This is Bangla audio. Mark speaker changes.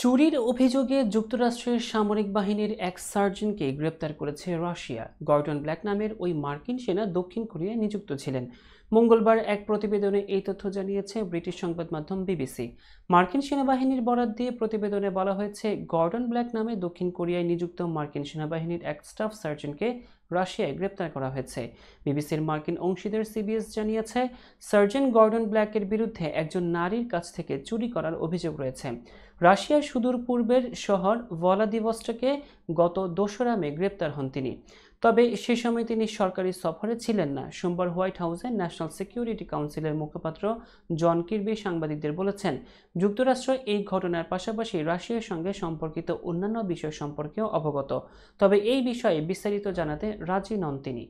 Speaker 1: চুরির অভিযোগে যুক্তরাষ্ট্রের সামরিক বাহিনীর এক সার্জনকে গ্রেপ্তার করেছে রাশিয়া গর্ডন ব্ল্যাক নামের ওই মার্কিন সেনা দক্ষিণ কোরিয়ায় নিযুক্ত ছিলেন মঙ্গলবার এক প্রতিবেদনে এই তথ্য জানিয়েছে ব্রিটিশ সংবাদ মাধ্যম বিবিসি মার্কিন সেনাবাহিনীর বরাদ দিয়ে প্রতিবেদনে বলা হয়েছে গর্ডন ব্ল্যাক নামে দক্ষিণ কোরিয়ায় নিযুক্ত মার্কিন সেনাবাহিনীর এক স্টাফ সার্জনকে রাশিয়ায় গ্রেপ্তার করা হয়েছে বিবিসির মার্কিন অংশীদার সিবিএস জানিয়েছে সার্জন গর্ডন ব্ল্যাকের বিরুদ্ধে একজন নারীর কাছ থেকে চুরি করার অভিযোগ রয়েছে রাশিয়ার সুদূর পূর্বের শহর ভলাদিভস্টকে গত দোসরা মে গ্রেপ্তার হন তিনি তবে সে সময় তিনি সরকারি সফরে ছিলেন না সোমবার হোয়াইট হাউসে ন্যাশনাল সিকিউরিটি কাউন্সিলের মুখপাত্র জন কির্বি সাংবাদিকদের বলেছেন যুক্তরাষ্ট্র এই ঘটনার পাশাপাশি রাশিয়ার সঙ্গে সম্পর্কিত অন্যান্য বিষয় সম্পর্কেও অবগত তবে এই বিষয়ে বিস্তারিত জানাতে রাজি নন তিনি